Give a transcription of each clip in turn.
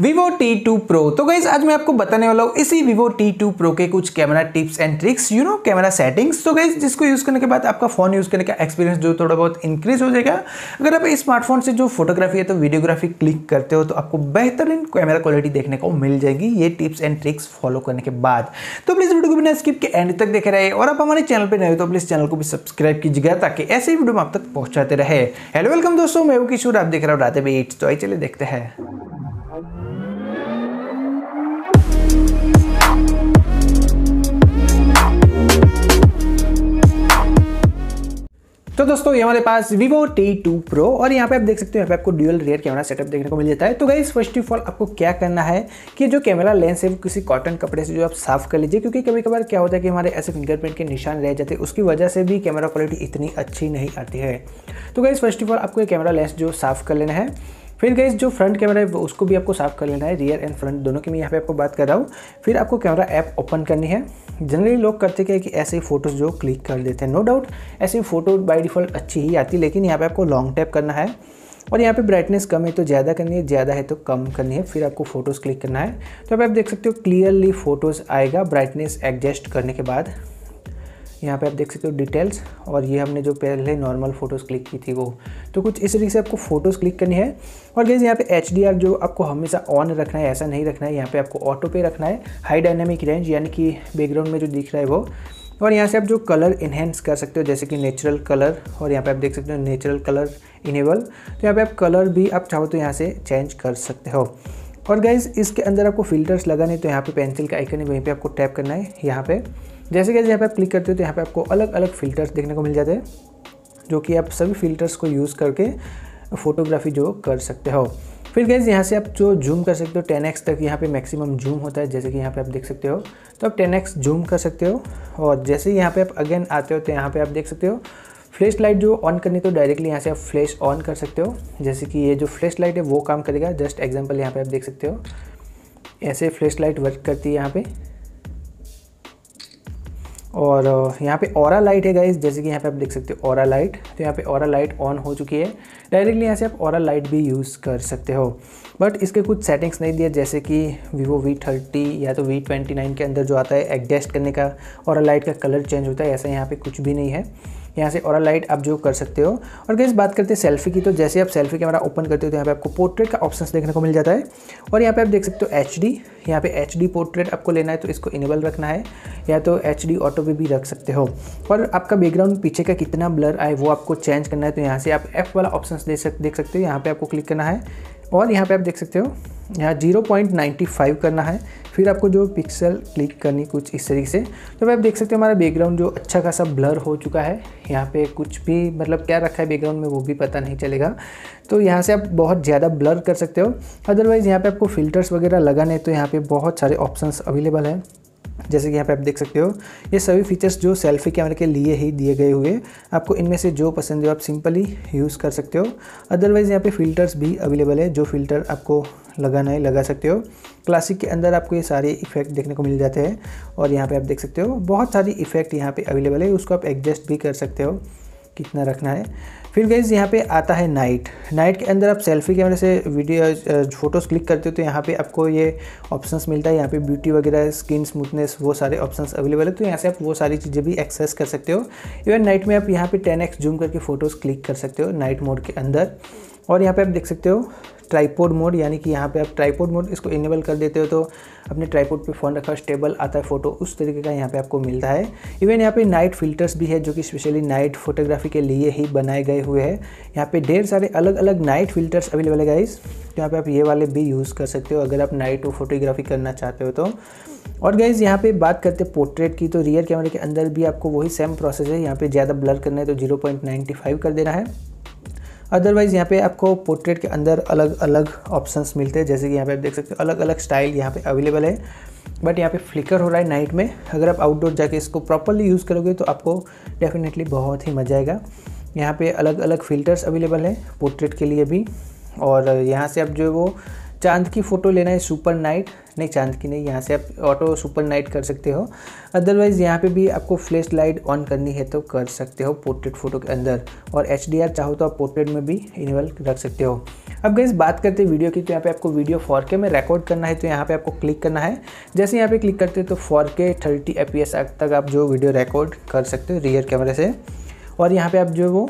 Vivo T2 Pro तो guys आज मैं आपको बताने वाला हूँ इसी Vivo T2 Pro के कुछ camera tips and tricks you know camera settings तो गाइज जिसको यूज़ करने के बाद आपका फ़ोन यूज़ करने का एक्सपीरियंस जो थोड़ा बहुत इंक्रीज हो जाएगा अगर आप स्मार्टफोन से जो फोटोग्राफी है तो वीडियोग्राफी क्लिक करते हो तो आपको बेहतरीन कैमरा क्वालिटी देखने को मिल जाएगी ये टिप्स एंड ट्रिक्स फॉलो करने के बाद तो प्लीज़ वीडियो को बिना स्किप के एंड तक देख रहे और आप हमारे चैनल पर नए हो तो प्लीज़ चैनल को भी सब्सक्राइब कीजिएगा ताकि ऐसे ही वीडियो आप तक पहुंचाते रहे हेलो वेलकम दोस्तों मैं किशोर आप देख रहा हूँ रात में तो आई चले देखते हैं तो दोस्तों ये हमारे पास Vivo T2 Pro और यहाँ पे आप देख सकते हो यहाँ पे आपको डुअल रियर कैमरा सेटअप देखने को मिल जाता है तो गई फर्स्ट ऑफ ऑल आपको क्या करना है कि जो कैमरा लेंस है वो किसी कॉटन कपड़े से जो आप साफ कर लीजिए क्योंकि कभी कभार क्या होता है कि हमारे ऐसे फिंगरप्रिंट के निशान रह जाते हैं उसकी वजह से भी कैमरा क्वालिटी इतनी अच्छी नहीं आती है तो गई फर्स्ट ऑफ ऑल आपको ये कैमरा लेंस जो साफ कर लेना है फिर गई जो फ्रंट कैमरा है उसको भी आपको साफ कर लेना है रियर एंड फ्रंट दोनों की मैं यहाँ पे आपको बात कर रहा हूँ फिर आपको कैमरा ऐप ओपन करनी है जनरली लोग करते क्या है कि ऐसे ही फोटोज़ जो क्लिक कर देते हैं नो डाउट ऐसी फ़ोटो बाई डिफ़ॉल्ट अच्छी ही आती है लेकिन यहाँ पर आपको लॉन्ग टैप करना है और यहाँ पे ब्राइटनेस कम है तो ज़्यादा करनी है ज़्यादा है तो कम करनी है फिर आपको फ़ोटोज़ क्लिक करना है तो अब आप देख सकते हो क्लियरली फ़ोटोज़ आएगा ब्राइटनेस एडजस्ट करने के बाद यहाँ पे आप देख सकते हो डिटेल्स और ये हमने जो पहले नॉर्मल फ़ोटोज़ क्लिक की थी वो तो कुछ इस तरीके से आपको फ़ोटोज़ क्लिक करनी है और गैस यहाँ पे एच जो आपको हमेशा ऑन रखना है ऐसा नहीं रखना है यहाँ पे आपको ऑटो पे रखना है हाई डायनेमिक रेंज यानी कि बैकग्राउंड में जो दिख रहा है वो और यहाँ से आप जो कलर इन्हेंस कर सकते हो जैसे कि नेचुरल कलर और यहाँ पर आप देख सकते हो नेचुरल कलर इनेबल तो यहाँ पर आप कलर भी आप चाहो तो यहाँ से चेंज कर सकते हो और गैस इसके अंदर आपको फिल्टर्स लगाने तो यहाँ पर पेंसिल का आइकन है वहीं पर आपको टैप करना है यहाँ पर जैसे कैसे यहाँ पे आप क्लिक करते हो तो यहाँ पे आपको अलग अलग फ़िल्टर्स देखने को मिल जाते हैं जो कि आप सभी फ़िल्टर्स को यूज़ करके फ़ोटोग्राफी जो कर सकते हो फिर गैस यहाँ से आप जो जूम कर सकते हो 10x तक यहाँ पे मैक्सिमम जूम होता है जैसे कि यहाँ पे आप देख सकते हो तो आप 10x जूम कर सकते हो और जैसे यहाँ पे आप अगेन आते हो तो यहाँ पे आप देख सकते हो फ्लैश लाइट जो ऑन करनी तो डायरेक्टली यहाँ से आप फ्लैश ऑन कर सकते हो जैसे कि ये जो फ्लैश लाइट है वो काम करेगा जस्ट एग्जाम्पल यहाँ पर आप देख सकते हो ऐसे फ्लैश लाइट वर्क करती है यहाँ पर और यहाँ पे और लाइट है गाइज जैसे कि यहाँ पे आप देख सकते हो और लाइट तो यहाँ पे और लाइट ऑन हो चुकी है डायरेक्टली यहाँ से आप और लाइट भी यूज़ कर सकते हो बट इसके कुछ सेटिंग्स नहीं दिए जैसे कि वीवो वी थर्टी या तो वी ट्वेंटी नाइन के अंदर जो आता है एडजस्ट करने का और लाइट का कलर चेंज होता है ऐसा यहाँ पर कुछ भी नहीं है यहाँ से और लाइट आप जो कर सकते हो और गैस बात करते हैं सेल्फी की तो जैसे आप सेल्फी कैमरा ओपन करते हो तो यहाँ पे आपको पोर्ट्रेट का ऑप्शन देखने को मिल जाता है और यहाँ पे आप देख सकते हो एच डी यहाँ पे एच डी पोर्ट्रेट आपको लेना है तो इसको इनेबल रखना है या तो एच डी ऑटो पे भी रख सकते हो और आपका बैकग्राउंड पीछे का कितना ब्लर आए वो आपको चेंज करना है तो यहाँ से आप एफ वाला ऑप्शन देख सकते हो यहाँ पर आपको क्लिक करना है और यहाँ पर आप देख सकते हो यहाँ 0.95 करना है फिर आपको जो पिक्सल क्लिक करनी कुछ इस तरीके से तो आप देख सकते हो हमारा बैकग्राउंड जो अच्छा खासा ब्लर हो चुका है यहाँ पे कुछ भी मतलब क्या रखा है बैकग्राउंड में वो भी पता नहीं चलेगा तो यहाँ से आप बहुत ज़्यादा ब्लर कर सकते हो अदरवाइज़ यहाँ पर आपको फ़िल्टर्स वगैरह लगाने तो यहाँ पर बहुत सारे ऑप्शन अवेलेबल हैं जैसे कि यहाँ पे आप देख सकते हो ये सभी फीचर्स जो सेल्फी कैमरे के लिए ही दिए गए हुए आपको इनमें से जो पसंद हो आप सिंपली यूज़ कर सकते हो अदरवाइज़ यहाँ पे फ़िल्टर्स भी अवेलेबल है जो फ़िल्टर आपको लगाना है लगा सकते हो क्लासिक के अंदर आपको ये सारे इफेक्ट देखने को मिल जाते हैं और यहाँ पर आप देख सकते हो बहुत सारी इफेक्ट यहाँ पर अवेलेबल है उसको आप एडजस्ट भी कर सकते हो कितना रखना है फिर गैज़ यहाँ पे आता है नाइट नाइट के अंदर आप सेल्फी कैमरे से वीडियो फ़ोटोज़ क्लिक करते हो तो यहाँ पे आपको ये ऑप्शंस मिलता है यहाँ पे ब्यूटी वगैरह स्किन स्मूथनेस वो सारे ऑप्शंस अवेलेबल है तो यहाँ से आप वो सारी चीज़ें भी एक्सेस कर सकते हो इवन नाइट में आप यहाँ पे 10x जूम करके फ़ोटोज़ क्लिक कर सकते हो नाइट मोड के अंदर और यहाँ पे आप देख सकते हो ट्राईपोड मोड यानी कि यहाँ पे आप ट्राईपोड मोड इसको इनेबल कर देते हो तो अपने ट्राईपोड पे फ़ोन रखा स्टेबल आता है फ़ोटो उस तरीके का यहाँ पे आपको मिलता है इवन यहाँ पे नाइट फिल्टर्स भी है जो कि स्पेशली नाइट फोटोग्राफी के लिए ही बनाए गए हुए हैं यहाँ पे ढेर सारे अलग अलग नाइट फिल्टर्स अवेलेबल है गाइज तो यहाँ पे आप ये वाले भी यूज़ कर सकते हो अगर आप नाइट फोटोग्राफी करना चाहते हो तो और गाइज यहाँ पे बात करते हैं पोर्ट्रेट की तो रियर कैमरे के अंदर भी आपको वही सेम प्रोसेस है यहाँ पे ज़्यादा ब्लर करना है तो जीरो कर देना है अदरवाइज़ यहाँ पे आपको पोर्ट्रेट के अंदर अलग अलग ऑप्शंस मिलते हैं जैसे कि यहाँ पे आप देख सकते हो अलग अलग स्टाइल यहाँ पे अवेलेबल है बट यहाँ पे फ्लिकर हो रहा है नाइट में अगर आप आउटडोर जाके इसको प्रॉपरली यूज़ करोगे तो आपको डेफिनेटली बहुत ही मज़ा आएगा यहाँ पे अलग अलग फ़िल्टर्स अवेलेबल है पोर्ट्रेट के लिए भी और यहाँ से आप जो है वो चांद की फ़ोटो लेना है सुपर नाइट नहीं चांद की नहीं यहाँ से आप ऑटो सुपर नाइट कर सकते हो अदरवाइज़ यहाँ पे भी आपको फ्लैश लाइट ऑन करनी है तो कर सकते हो पोर्ट्रेट फ़ोटो के अंदर और एच चाहो तो आप पोर्ट्रेट में भी इनेबल रख सकते हो अब गई बात करते हैं वीडियो की तो यहाँ पे आपको वीडियो फोर में रिकॉर्ड करना है तो यहाँ पे आपको क्लिक करना है जैसे यहाँ पे क्लिक करते हो तो 4K 30 fps तक आप जो वीडियो रिकॉर्ड कर सकते हो रियर कैमरे से और यहाँ पे आप जो वो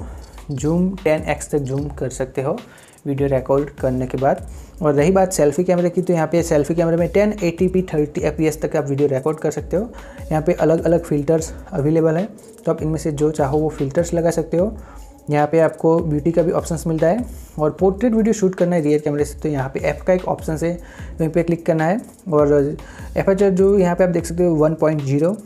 जूम टेन तक जूम कर सकते हो वीडियो रिकॉर्ड करने के बाद और रही बात सेल्फी कैमरे की तो यहाँ पे सेल्फी कैमरे में 1080p 30 fps तक आप वीडियो रिकॉर्ड कर सकते हो यहाँ पे अलग अलग फ़िल्टर्स अवेलेबल हैं तो आप इनमें से जो चाहो वो फ़िल्टर्स लगा सकते हो यहाँ पे आपको ब्यूटी का भी ऑप्शन मिलता है और पोर्ट्रेट वीडियो शूट करना है रियर कैमरे से तो यहाँ पे एफ़ का एक ऑप्शन है वहीं पर क्लिक करना है और एफ जो यहाँ पर आप देख सकते हो वन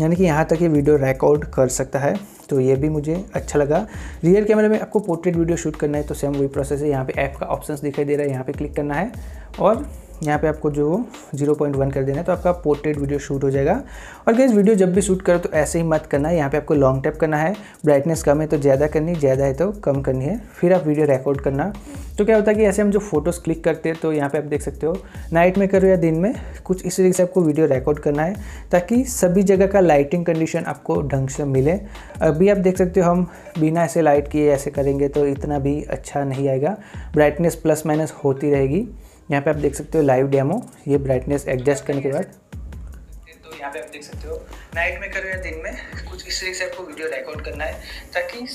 यानी कि यहाँ तक ये वीडियो रिकॉर्ड कर सकता है तो ये भी मुझे अच्छा लगा रियर कैमरे में आपको पोर्ट्रेट वीडियो शूट करना है तो सेम वही प्रोसेस है यहाँ पे ऐप का ऑप्शन दिखाई दे रहा है यहाँ पर क्लिक करना है और यहाँ पे आपको जो 0.1 कर देना है तो आपका पोर्ट्रेट वीडियो शूट हो जाएगा और गैस वीडियो जब भी शूट करो तो ऐसे ही मत करना है यहाँ पे आपको लॉन्ग टैप करना है ब्राइटनेस कम है तो ज़्यादा करनी ज़्यादा है तो कम करनी है फिर आप वीडियो रिकॉर्ड करना तो क्या होता है कि ऐसे हम जो फोटोज़ क्लिक करते हैं तो यहाँ पर आप देख सकते हो नाइट में करो या दिन में कुछ इस तरीके से आपको वीडियो रिकॉर्ड करना है ताकि सभी जगह का लाइटिंग कंडीशन आपको ढंग से मिले अभी आप देख सकते हो हम बिना ऐसे लाइट किए ऐसे करेंगे तो इतना भी अच्छा नहीं आएगा ब्राइटनेस प्लस माइनस होती रहेगी यहाँ पे आप देख सकते हो लाइव डेमो ये ब्राइटनेस एडजस्ट करने के बाद तो यहाँ पे आप देख सकते हो नाइट में करो या दिन में कुछ इस तरीके से आपको वीडियो रिकॉर्ड करना है ताकि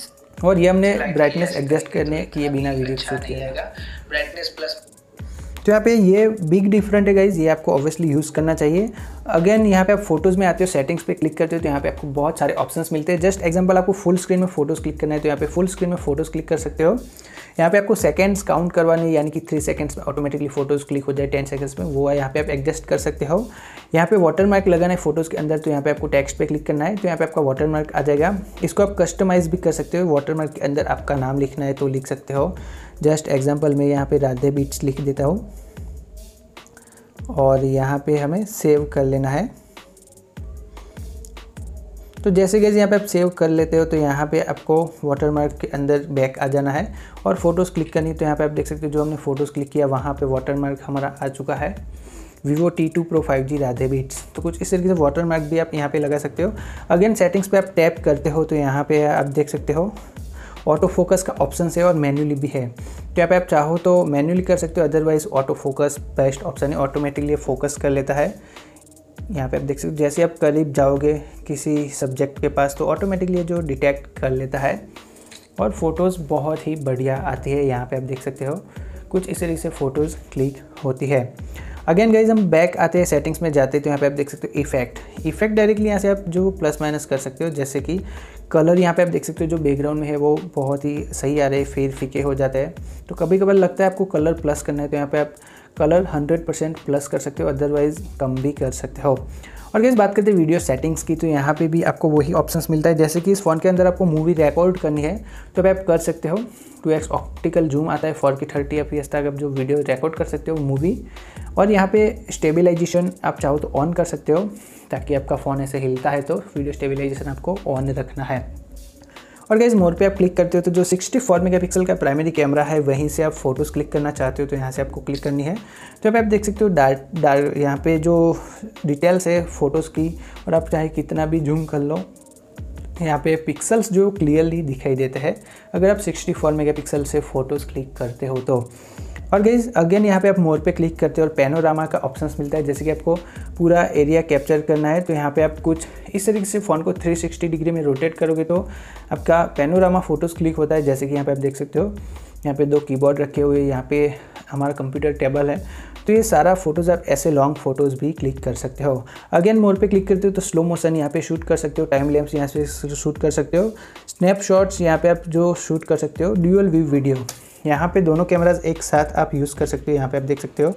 और ये हमने ब्राइटनेस एडजस्ट करने किए बिना वीडियो अच्छा शूट किया ब्राइटनेस प्लस तो यहाँ पे ये बिग डिफरेंट है गाइज ये आपको ऑब्वियसली यूज़ करना चाहिए अगेन यहाँ पे आप फोटोज़ में आते हो सेटिंग्स पे क्लिक करते हो तो यहाँ पे आपको बहुत सारे ऑप्शंस मिलते हैं जस्ट एग्जांपल आपको फुल स्क्रीन में फोटोज़ क्लिक करना है तो यहाँ पे फुल स्क्रीन में फोटोज़ क्लिक कर सकते हो यहाँ पे आपको सेकेंड्स काउंट करवानी है यानी कि थ्री सेकेंड्स में ऑटोमेटिकली फोटोज़ क्लिक हो जाए टेन सेकेंड्स में वो है यहाँ पे आप एडजस्ट कर सकते हो यहाँ पे वाटर मार्क लगाना है फोटोज़ के अंदर तो यहाँ पे आपको टेक्स्ट पे क्लिक करना है तो यहाँ पे आपका वाटर मार्क आ जाएगा इसको आप कस्टमाइज़ भी कर सकते हो वाटर मार्क के अंदर आपका नाम लिखना है तो लिख सकते हो जस्ट एग्जाम्पल मैं यहाँ पे राधे बीच लिख देता हूँ और यहाँ पे हमें सेव कर लेना है तो जैसे गैस यहाँ पे आप सेव कर लेते हो तो यहाँ पे आपको वाटरमार्क के अंदर बैक आ जाना है और फ़ोटोज़ क्लिक करनी तो यहाँ पे आप देख सकते हो जो हमने फ़ोटोज़ क्लिक किया वहाँ पे वाटरमार्क हमारा आ चुका है Vivo T two Pro five G राधे बीट्स तो कुछ इस तरीके से वाटर मार्क भी आप यहाँ पे लगा सकते हो अगेन सेटिंग्स पे आप टैप करते हो तो यहाँ पे आप देख सकते हो ऑटो फोकस का ऑप्शन है और मैन्युअली भी है पे आप चाहो तो मैन्युअली कर सकते हो otherwise auto focus best option है ऑटोमेटिकली फोकस कर लेता है यहाँ पे आप देख सकते हो जैसे आप करीब जाओगे किसी सब्जेक्ट के पास तो ऑटोमेटिकली जो डिटेक्ट कर लेता है और फ़ोटोज़ बहुत ही बढ़िया आती है यहाँ पे आप देख सकते हो कुछ इस तरीके से फ़ोटोज़ क्लिक होती है अगेन गाइज हम बैक आते हैं सेटिंग्स में जाते हैं तो यहाँ पे आप देख सकते हो इफेक्ट इफेक्ट डायरेक्टली यहाँ से आप जो प्लस माइनस कर सकते हो जैसे कि कलर यहाँ पे आप देख सकते हो जो बैकग्राउंड में है वो बहुत ही सही आ रहे हैं फेर फीके हो जाते हैं तो कभी कभार लगता है आपको कलर प्लस करना है तो यहाँ पर आप कलर हंड्रेड प्लस कर सकते हो अदरवाइज़ कम भी कर सकते हो और गैस बात करते हैं वीडियो सेटिंग्स की तो यहाँ पे भी आपको वही ऑप्शंस मिलता है जैसे कि इस फ़ोन के अंदर आपको मूवी रिकॉर्ड करनी है तो आप कर सकते हो टू एक्स ऑप्टिकल जूम आता है फोर के थर्टी एफ तक आप जो वीडियो रिकॉर्ड कर सकते हो मूवी और यहाँ पे स्टेबलाइजेशन आप चाहो तो ऑन कर सकते हो ताकि आपका फ़ोन ऐसे हिलता है तो वीडियो स्टेबलाइजेशन आपको ऑन रखना है और गैस मोर पे आप क्लिक करते हो तो जो 64 मेगापिक्सल का प्राइमरी कैमरा है वहीं से आप फोटोज़ क्लिक करना चाहते हो तो यहाँ से आपको क्लिक करनी है तो आप देख सकते हो डार डार यहाँ पे जो डिटेल्स है फ़ोटोज़ की और आप चाहे कितना भी जूम कर लो यहाँ पे पिक्सल्स जो क्लियरली दिखाई देते हैं अगर आप 64 मेगापिक्सल से फ़ोटोज़ क्लिक करते हो तो और गई अगेन यहाँ पे आप मोर पे क्लिक करते हो और पैनोरामा का ऑप्शन मिलता है जैसे कि आपको पूरा एरिया कैप्चर करना है तो यहाँ पे आप कुछ इस तरीके से फ़ोन को 360 डिग्री में रोटेट करोगे तो आपका पैनोरामा फ़ोटोज़ क्लिक होता है जैसे कि यहाँ पे आप देख सकते हो यहाँ पे दो कीबोर्ड रखे हुए यहाँ पे हमारा कंप्यूटर टेबल है तो ये सारा फोटोज़ आप ऐसे लॉन्ग फोटोज़ भी क्लिक कर सकते हो अगेन मोर पे क्लिक करते हो तो स्लो मोशन यहाँ पे शूट कर सकते हो टाइम लैम्स यहाँ से शूट कर सकते हो स्नैपशॉट्स यहाँ पे आप जो शूट कर सकते हो ड्यूअल व्यू वीडियो यहाँ पे दोनों कैमराज एक साथ आप यूज़ कर सकते हो यहाँ पे आप देख सकते हो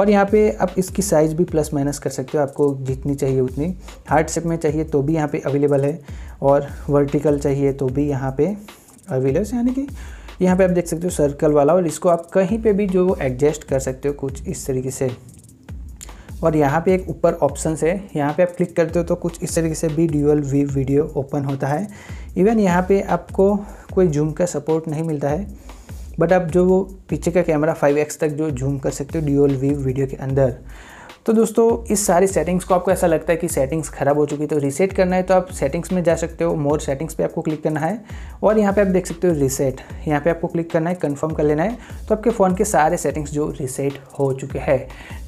और यहाँ पे आप इसकी साइज़ भी प्लस माइनस कर सकते हो आपको जितनी चाहिए उतनी हार्ड शेप में चाहिए तो भी यहाँ पे अवेलेबल है और वर्टिकल चाहिए तो भी यहाँ पे अवेलेबल है यानी कि यहाँ पे आप देख सकते हो सर्कल वाला और इसको आप कहीं पर भी जो एडजस्ट कर सकते हो कुछ इस तरीके से और यहाँ पे एक ऊपर ऑप्शन है यहाँ पे आप क्लिक करते हो तो कुछ इस तरीके से भी ड्यूअल वी वीडियो ओपन होता है इवन यहाँ पे आपको कोई जूम का सपोर्ट नहीं मिलता है बट आप जो वो पीछे का कैमरा 5x तक जो जूम कर सकते हो ड्यूअल व्यू वीडियो के अंदर तो दोस्तों इस सारी सेटिंग्स को आपको ऐसा लगता है कि सेटिंग्स ख़राब हो चुकी है तो रीसेट करना है तो आप सेटिंग्स में जा सकते हो मोर सेटिंग्स पे आपको क्लिक करना है और यहाँ पे आप देख सकते हो रीसेट यहाँ पे आपको क्लिक करना है कंफर्म कर लेना है तो आपके फ़ोन के सारे सेटिंग्स जो रीसेट हो चुके हैं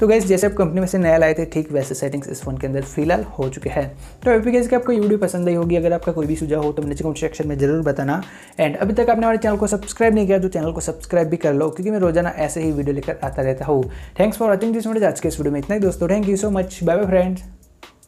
तो गैस जैसे आप कंपनी में से नया लाए थे ठीक वैसे सेटिंग्स इस फोन के अंदर फिलहाल हो चुके हैं तो एपी गैस की आपको वीडियो पसंद आई होगी अगर आपका कोई भी सुझाव हो तो नीचे कमेंट सेक्शन में जरूर बताना एंड अभी तक आपने हमारे चैनल को सब्सक्राइब नहीं किया तो चैनल को सब्सक्राइब भी कर लो क्योंकि मैं रोजाना ऐसे ही वीडियो लेकर आता रहता हूँ thanks for watching this video आज के इस वीडियो में इतना ही दोस्तों thank you so much bye bye friends